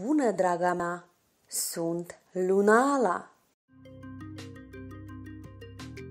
Bună, draga mea! Sunt Lunala!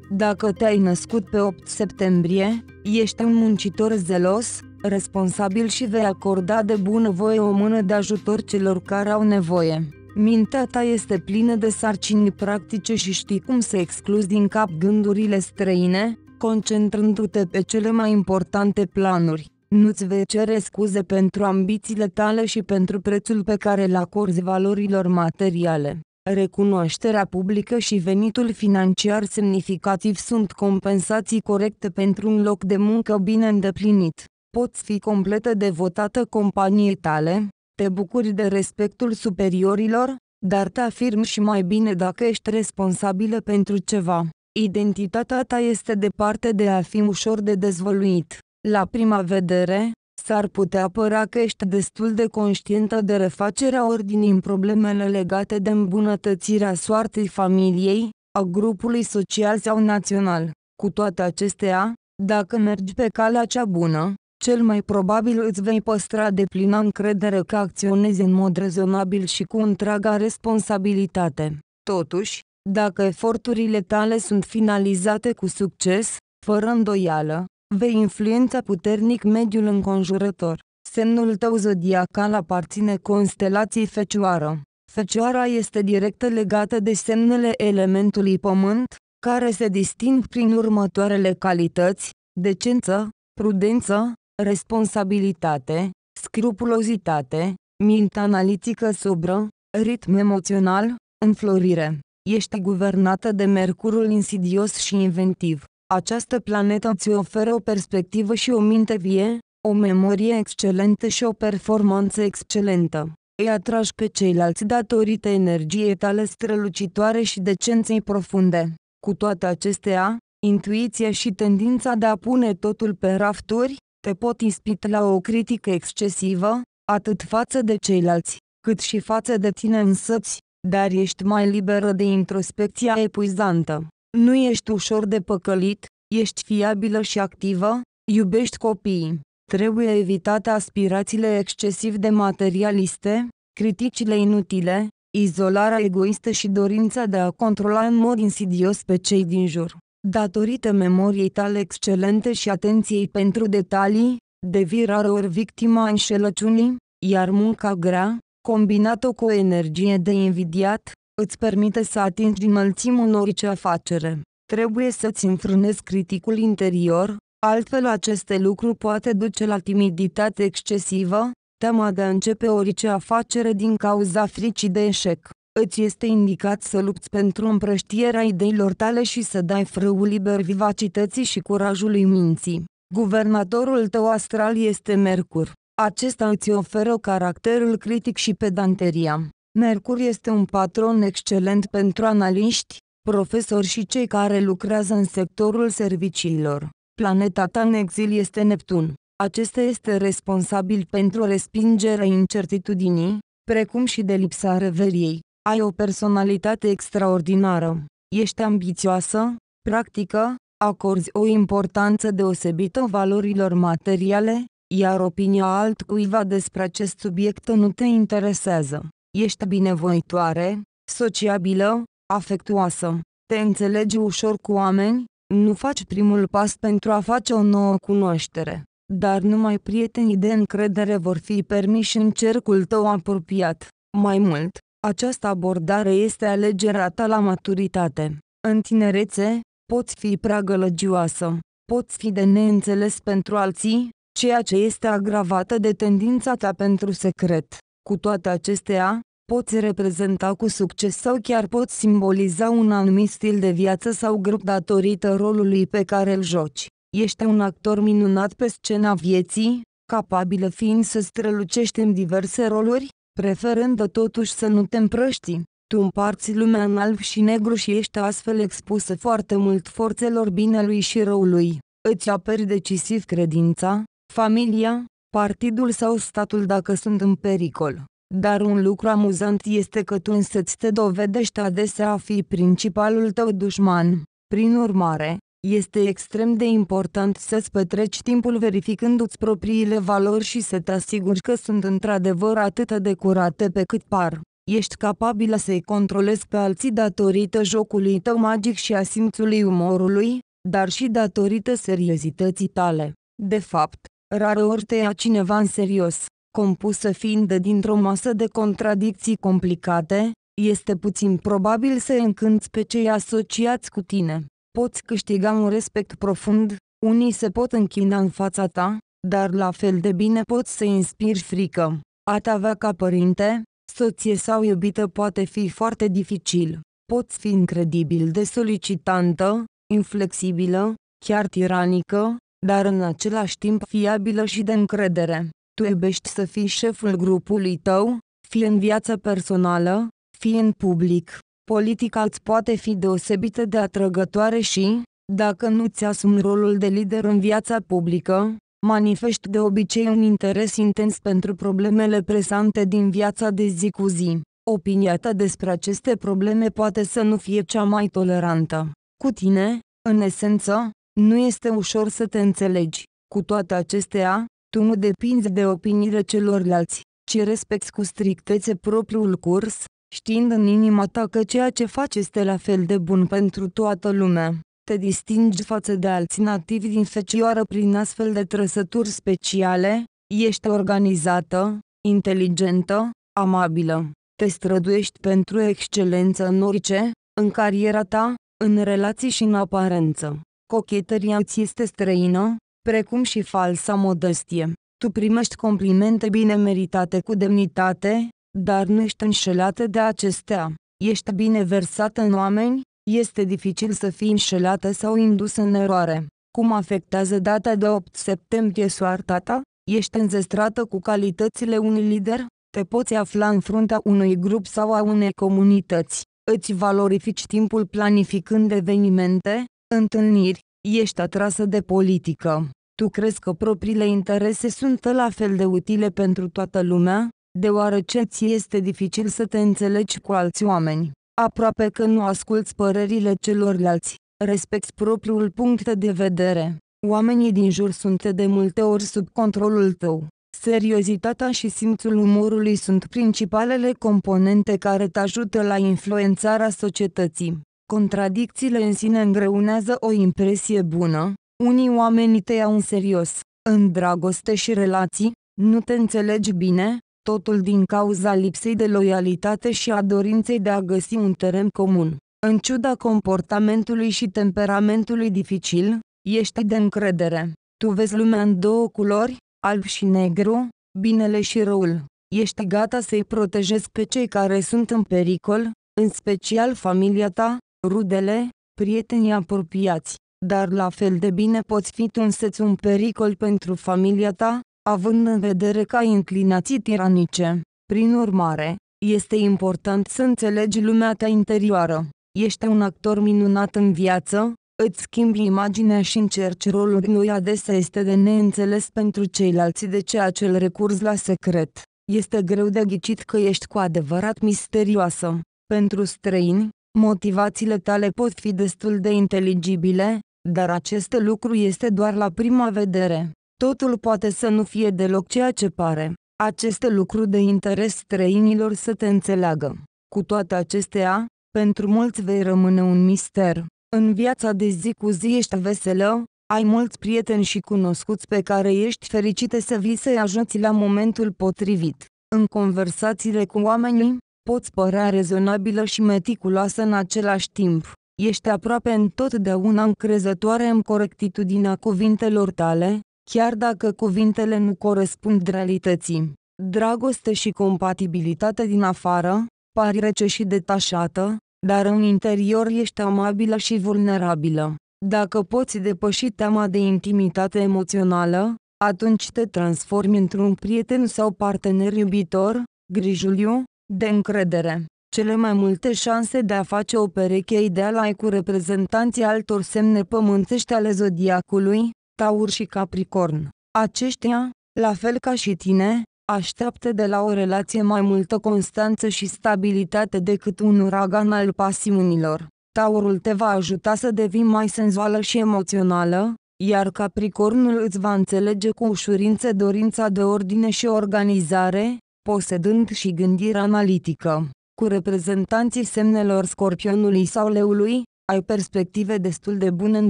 Dacă te-ai născut pe 8 septembrie, ești un muncitor zelos, responsabil și vei acorda de bunăvoie o mână de ajutor celor care au nevoie. Mintea ta este plină de sarcini practice și știi cum să excluzi din cap gândurile străine, concentrându-te pe cele mai importante planuri nu-ți vei cere scuze pentru ambițiile tale și pentru prețul pe care îl acorzi valorilor materiale. Recunoașterea publică și venitul financiar semnificativ sunt compensații corecte pentru un loc de muncă bine îndeplinit. Poți fi completă devotată companiei tale, te bucuri de respectul superiorilor, dar te afirmi și mai bine dacă ești responsabilă pentru ceva. Identitatea ta este departe de a fi ușor de dezvăluit. La prima vedere, s-ar putea părea că ești destul de conștientă de refacerea ordinii în problemele legate de îmbunătățirea soartei familiei, a grupului social sau național. Cu toate acestea, dacă mergi pe calea cea bună, cel mai probabil îți vei păstra de plină încredere că acționezi în mod rezonabil și cu întreaga responsabilitate. Totuși, dacă eforturile tale sunt finalizate cu succes, fără îndoială, Vei influența puternic mediul înconjurător. Semnul tău zodiacal aparține constelației Fecioară. Fecioara este direct legată de semnele elementului pământ, care se disting prin următoarele calități, decență, prudență, responsabilitate, scrupulozitate, minte analitică sobră, ritm emoțional, înflorire. Ești guvernată de mercurul insidios și inventiv. Această planetă îți oferă o perspectivă și o minte vie, o memorie excelentă și o performanță excelentă. Îi atragi pe ceilalți datorită energiei tale strălucitoare și decenței profunde. Cu toate acestea, intuiția și tendința de a pune totul pe rafturi, te pot ispit la o critică excesivă, atât față de ceilalți, cât și față de tine însăți, dar ești mai liberă de introspecția epuizantă. Nu ești ușor de păcălit, ești fiabilă și activă, iubești copiii. Trebuie evitate aspirațiile excesiv de materialiste, criticile inutile, izolarea egoistă și dorința de a controla în mod insidios pe cei din jur. Datorită memoriei tale excelente și atenției pentru detalii, devii ori victima înșelăciunii, iar munca grea, combinată cu o energie de invidiat, îți permite să atingi din în orice afacere. Trebuie să-ți înfrânezi criticul interior, altfel aceste lucruri poate duce la timiditate excesivă, teama de a începe orice afacere din cauza fricii de eșec. Îți este indicat să lupți pentru împrăștierea ideilor tale și să dai frâul liber vivacității și curajului minții. Guvernatorul tău astral este Mercur. Acesta îți oferă caracterul critic și pedanteria. Mercur este un patron excelent pentru analiști, profesori și cei care lucrează în sectorul serviciilor. Planeta ta în exil este Neptun. Acesta este responsabil pentru respingerea incertitudinii, precum și de lipsa reveriei. Ai o personalitate extraordinară. Ești ambițioasă, practică, acorzi o importanță deosebită valorilor materiale, iar opinia altcuiva despre acest subiect nu te interesează. Ești binevoitoare, sociabilă, afectuoasă, te înțelegi ușor cu oameni, nu faci primul pas pentru a face o nouă cunoaștere, dar numai prietenii de încredere vor fi permiși în cercul tău apropiat. Mai mult, această abordare este alegerea ta la maturitate. În tinerețe, poți fi prea gălăgioasă, poți fi de neînțeles pentru alții, ceea ce este agravată de tendința ta pentru secret. Cu toate acestea, poți reprezenta cu succes sau chiar poți simboliza un anumit stil de viață sau grup datorită rolului pe care îl joci. Ești un actor minunat pe scena vieții, capabilă fiind să strălucești în diverse roluri, preferând totuși să nu te împrăști. Tu împarți lumea în alb și negru și ești astfel expusă foarte mult forțelor binelui și răului. Îți aperi decisiv credința, familia, partidul sau statul dacă sunt în pericol. Dar un lucru amuzant este că tu însăți te dovedești adesea a fi principalul tău dușman. Prin urmare, este extrem de important să-ți petreci timpul verificându-ți propriile valori și să te asiguri că sunt într-adevăr atât de curate pe cât par. Ești capabilă să-i controlezi pe alții datorită jocului tău magic și a simțului umorului, dar și datorită seriozității tale. De fapt, rareori te ia cineva în serios, compusă fiind de dintr-o masă de contradicții complicate, este puțin probabil să încânți pe cei asociați cu tine. Poți câștiga un respect profund, unii se pot închina în fața ta, dar la fel de bine poți să inspiri frică. A te avea ca părinte, soție sau iubită poate fi foarte dificil. Poți fi incredibil de solicitantă, inflexibilă, chiar tiranică, dar în același timp fiabilă și de încredere. Tu iubești să fii șeful grupului tău, fie în viața personală, fie în public. Politica îți poate fi deosebită de atrăgătoare și, dacă nu ți asumi rolul de lider în viața publică, manifesti de obicei un interes intens pentru problemele presante din viața de zi cu zi. Opinia ta despre aceste probleme poate să nu fie cea mai tolerantă. Cu tine, în esență, nu este ușor să te înțelegi. Cu toate acestea, tu nu depinzi de opiniile celorlalți, ci respecti cu strictețe propriul curs, știind în inima ta că ceea ce faci este la fel de bun pentru toată lumea. Te distingi față de alți nativi din fecioară prin astfel de trăsături speciale, ești organizată, inteligentă, amabilă. Te străduiești pentru excelență în orice, în cariera ta, în relații și în aparență. Cochetăria ți este străină, precum și falsa modestie. Tu primești complimente bine meritate cu demnitate, dar nu ești înșelată de acestea. Ești bine versată în oameni, este dificil să fii înșelată sau indusă în eroare. Cum afectează data de 8 septembrie soarta ta? Ești înzestrată cu calitățile unui lider? Te poți afla în fruntea unui grup sau a unei comunități. Îți valorifici timpul planificând evenimente, întâlniri, ești atrasă de politică. Tu crezi că propriile interese sunt la fel de utile pentru toată lumea, deoarece ți este dificil să te înțelegi cu alți oameni. Aproape că nu asculți părerile celorlalți, respecti propriul punct de vedere. Oamenii din jur sunt de multe ori sub controlul tău. Seriozitatea și simțul umorului sunt principalele componente care te ajută la influențarea societății. Contradicțiile în sine îngreunează o impresie bună, unii oameni te iau în serios, în dragoste și relații, nu te înțelegi bine, totul din cauza lipsei de loialitate și a dorinței de a găsi un teren comun. În ciuda comportamentului și temperamentului dificil, ești de încredere. Tu vezi lumea în două culori, alb și negru, binele și răul. Ești gata să-i protejezi pe cei care sunt în pericol, în special familia ta, rudele, prietenii apropiați, dar la fel de bine poți fi tu însăți un pericol pentru familia ta, având în vedere că ai inclinații tiranice. Prin urmare, este important să înțelegi lumea ta interioară. Ești un actor minunat în viață, îți schimbi imaginea și încerci roluri noi adesea este de neînțeles pentru ceilalți de ce acel recurs la secret. Este greu de ghicit că ești cu adevărat misterioasă. Pentru străini, Motivațiile tale pot fi destul de inteligibile, dar acest lucru este doar la prima vedere. Totul poate să nu fie deloc ceea ce pare. Aceste lucruri de interes străinilor să te înțeleagă. Cu toate acestea, pentru mulți vei rămâne un mister. În viața de zi cu zi ești veselă, ai mulți prieteni și cunoscuți pe care ești fericită să vii să-i ajuți la momentul potrivit. În conversațiile cu oamenii, poți părea rezonabilă și meticuloasă în același timp. Ești aproape întotdeauna încrezătoare în corectitudinea cuvintelor tale, chiar dacă cuvintele nu corespund realității. Dragoste și compatibilitate din afară, pari rece și detașată, dar în interior ești amabilă și vulnerabilă. Dacă poți depăși teama de intimitate emoțională, atunci te transformi într-un prieten sau partener iubitor, grijuliu, de încredere. Cele mai multe șanse de a face o pereche ideală ai cu reprezentanții altor semne pământești ale zodiacului, Taur și Capricorn. Aceștia, la fel ca și tine, așteaptă de la o relație mai multă constanță și stabilitate decât un uragan al pasiunilor. Taurul te va ajuta să devii mai senzuală și emoțională, iar Capricornul îți va înțelege cu ușurință dorința de ordine și organizare, posedând și gândire analitică. Cu reprezentanții semnelor scorpionului sau leului, ai perspective destul de bune în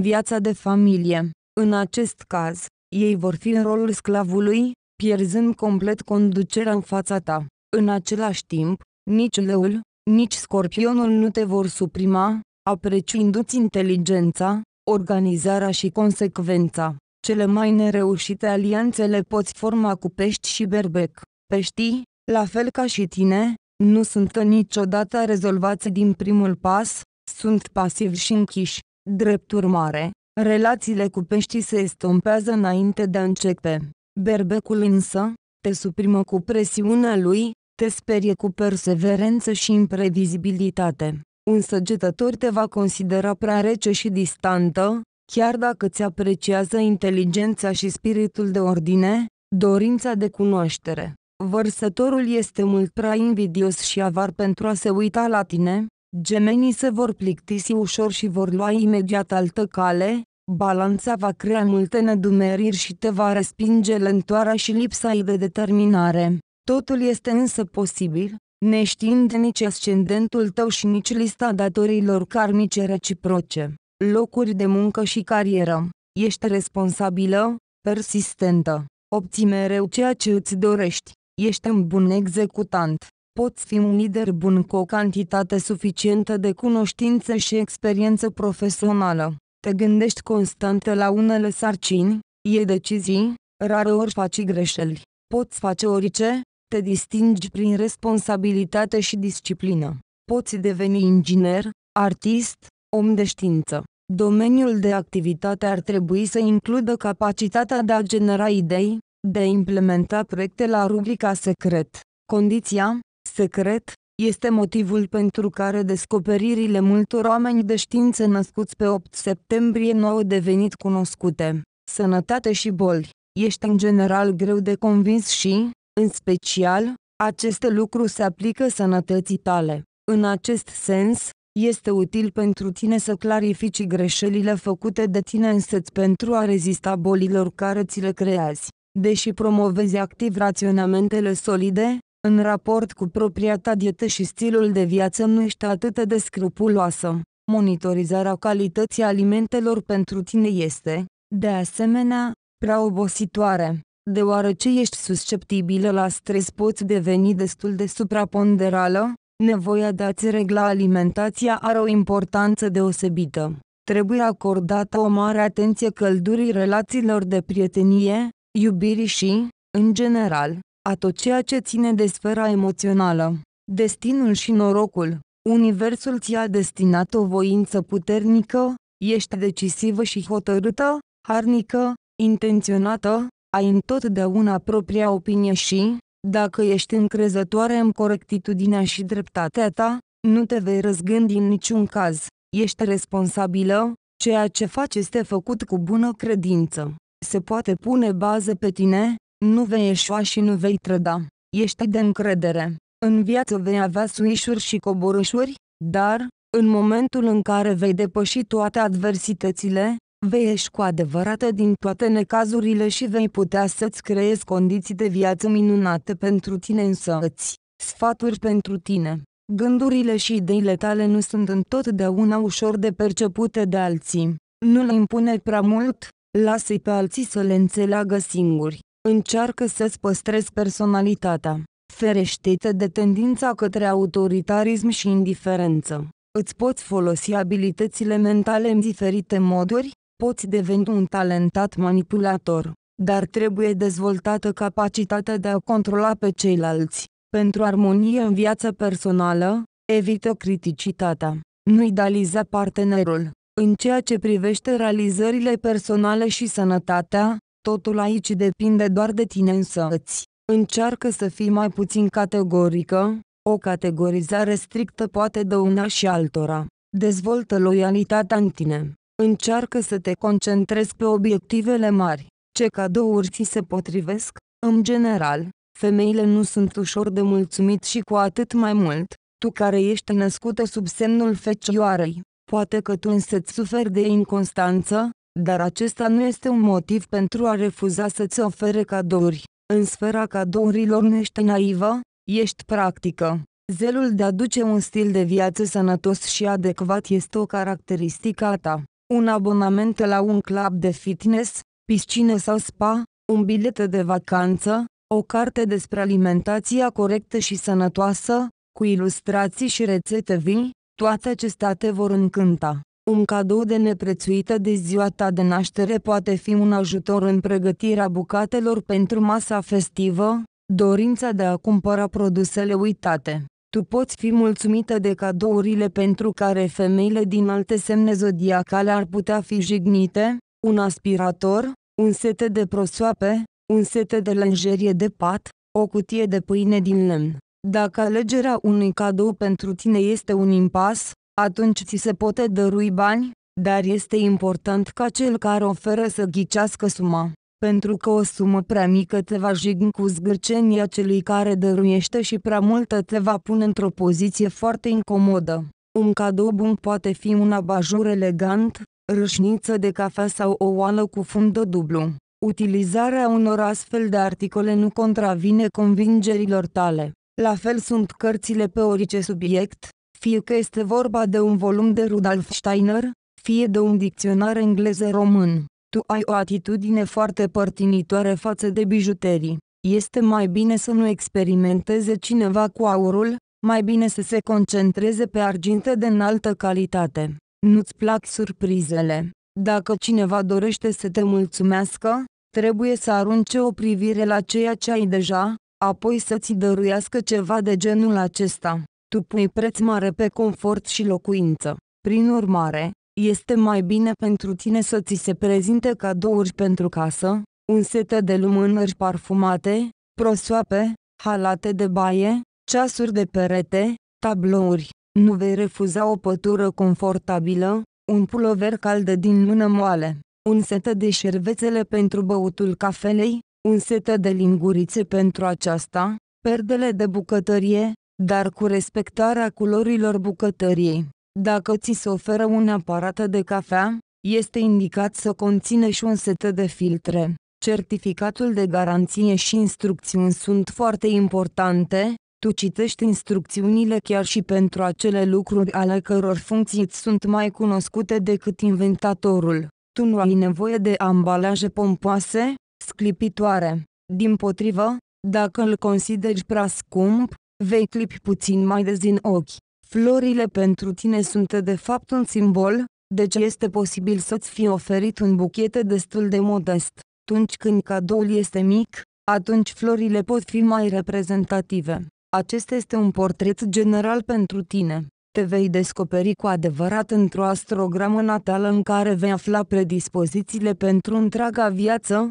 viața de familie. În acest caz, ei vor fi în rolul sclavului, pierzând complet conducerea în fața ta. În același timp, nici leul, nici scorpionul nu te vor suprima, apreciindu-ți inteligența, organizarea și consecvența. Cele mai nereușite alianțe le poți forma cu pești și berbec. Pești, păi la fel ca și tine, nu sunt niciodată rezolvați din primul pas, sunt pasivi și închiși. Drept urmare, relațiile cu peștii se estompează înainte de a începe. Berbecul însă, te suprimă cu presiunea lui, te sperie cu perseverență și imprevizibilitate. Un săgetător te va considera prea rece și distantă, chiar dacă ți apreciază inteligența și spiritul de ordine, dorința de cunoaștere. Vărsătorul este mult prea invidios și avar pentru a se uita la tine, gemenii se vor plictisi ușor și vor lua imediat altă cale, balanța va crea multe nedumeriri și te va respinge lentoarea și lipsa de determinare. Totul este însă posibil, neștiind nici ascendentul tău și nici lista datorilor karmice reciproce, locuri de muncă și carieră. Ești responsabilă, persistentă, obții mereu ceea ce îți dorești. Ești un bun executant. Poți fi un lider bun cu o cantitate suficientă de cunoștință și experiență profesională. Te gândești constant la unele sarcini, e decizii, rareori faci greșeli. Poți face orice, te distingi prin responsabilitate și disciplină. Poți deveni inginer, artist, om de știință. Domeniul de activitate ar trebui să includă capacitatea de a genera idei, de a implementa proiecte la rubrica secret. Condiția, secret, este motivul pentru care descoperirile multor oameni de știință născuți pe 8 septembrie nu au devenit cunoscute. Sănătate și boli. Ești în general greu de convins și, în special, acest lucru se aplică sănătății tale. În acest sens, este util pentru tine să clarifici greșelile făcute de tine însăți pentru a rezista bolilor care ți le creezi. Deși promovezi activ raționamentele solide, în raport cu propria ta dietă și stilul de viață nu ești atât de scrupuloasă. Monitorizarea calității alimentelor pentru tine este, de asemenea, prea obositoare. Deoarece ești susceptibilă la stres poți deveni destul de supraponderală, nevoia de a-ți regla alimentația are o importanță deosebită. Trebuie acordată o mare atenție căldurii relațiilor de prietenie, iubirii și, în general, a tot ceea ce ține de sfera emoțională. Destinul și norocul. Universul ți-a destinat o voință puternică, ești decisivă și hotărâtă, harnică, intenționată, ai întotdeauna propria opinie și, dacă ești încrezătoare în corectitudinea și dreptatea ta, nu te vei răzgândi în niciun caz, ești responsabilă, ceea ce faci este făcut cu bună credință se poate pune bază pe tine, nu vei eșua și nu vei trăda. Ești de încredere. În viață vei avea suișuri și coborâșuri, dar, în momentul în care vei depăși toate adversitățile, vei ieși cu adevărată din toate necazurile și vei putea să-ți creezi condiții de viață minunate pentru tine însăți. Sfaturi pentru tine Gândurile și ideile tale nu sunt întotdeauna ușor de percepute de alții. Nu le impune prea mult, Lasă-i pe alții să le înțeleagă singuri. Încearcă să-ți păstrezi personalitatea. Ferește-te de tendința către autoritarism și indiferență. Îți poți folosi abilitățile mentale în diferite moduri, poți deveni un talentat manipulator, dar trebuie dezvoltată capacitatea de a controla pe ceilalți. Pentru armonie în viața personală, evită criticitatea. Nu idealiza partenerul. În ceea ce privește realizările personale și sănătatea, totul aici depinde doar de tine însăți. Încearcă să fii mai puțin categorică, o categorizare strictă poate dăuna și altora. Dezvoltă loialitatea în tine. Încearcă să te concentrezi pe obiectivele mari. Ce cadouri ți se potrivesc? În general, femeile nu sunt ușor de mulțumit și cu atât mai mult, tu care ești născută sub semnul fecioarei. Poate că tu însă-ți suferi de inconstanță, dar acesta nu este un motiv pentru a refuza să-ți ofere cadouri. În sfera cadourilor nu ești naivă, ești practică. Zelul de a duce un stil de viață sănătos și adecvat este o caracteristică a ta. Un abonament la un club de fitness, piscină sau spa, un bilet de vacanță, o carte despre alimentația corectă și sănătoasă, cu ilustrații și rețete vii, toate acestea te vor încânta. Un cadou de neprețuită de ziua ta de naștere poate fi un ajutor în pregătirea bucatelor pentru masa festivă, dorința de a cumpăra produsele uitate. Tu poți fi mulțumită de cadourile pentru care femeile din alte semne zodiacale ar putea fi jignite, un aspirator, un set de prosoape, un set de lenjerie de pat, o cutie de pâine din lemn. Dacă alegerea unui cadou pentru tine este un impas, atunci ți se poate dărui bani, dar este important ca cel care oferă să ghicească suma, pentru că o sumă prea mică te va jigni cu zgârcenia celui care dăruiește și prea multă te va pune într-o poziție foarte incomodă. Un cadou bun poate fi un abajur elegant, râșniță de cafea sau o oală cu fundă dublu. Utilizarea unor astfel de articole nu contravine convingerilor tale. La fel sunt cărțile pe orice subiect, fie că este vorba de un volum de Rudolf Steiner, fie de un dicționar engleză-român. Tu ai o atitudine foarte părtinitoare față de bijuterii. Este mai bine să nu experimenteze cineva cu aurul, mai bine să se concentreze pe arginte de înaltă calitate. Nu-ți plac surprizele. Dacă cineva dorește să te mulțumească, trebuie să arunce o privire la ceea ce ai deja, apoi să-ți dăruiască ceva de genul acesta. Tu pui preț mare pe confort și locuință. Prin urmare, este mai bine pentru tine să ți se prezinte cadouri pentru casă, un set de lumânări parfumate, prosoape, halate de baie, ceasuri de perete, tablouri. Nu vei refuza o pătură confortabilă, un pulover cald din lună moale, un set de șervețele pentru băutul cafelei, un set de lingurițe pentru aceasta, perdele de bucătărie, dar cu respectarea culorilor bucătăriei. Dacă ți se oferă un aparat de cafea, este indicat să conține și un set de filtre. Certificatul de garanție și instrucțiuni sunt foarte importante, tu citești instrucțiunile chiar și pentru acele lucruri ale căror funcții îți sunt mai cunoscute decât inventatorul. Tu nu ai nevoie de ambalaje pompoase, sclipitoare. Din potrivă, dacă îl consideri prea scump, vei clipi puțin mai des din ochi. Florile pentru tine sunt de fapt un simbol, deci este posibil să-ți fie oferit un buchet destul de modest. Atunci când cadoul este mic, atunci florile pot fi mai reprezentative. Acesta este un portret general pentru tine. Te vei descoperi cu adevărat într-o astrogramă natală în care vei afla predispozițiile pentru întreaga viață,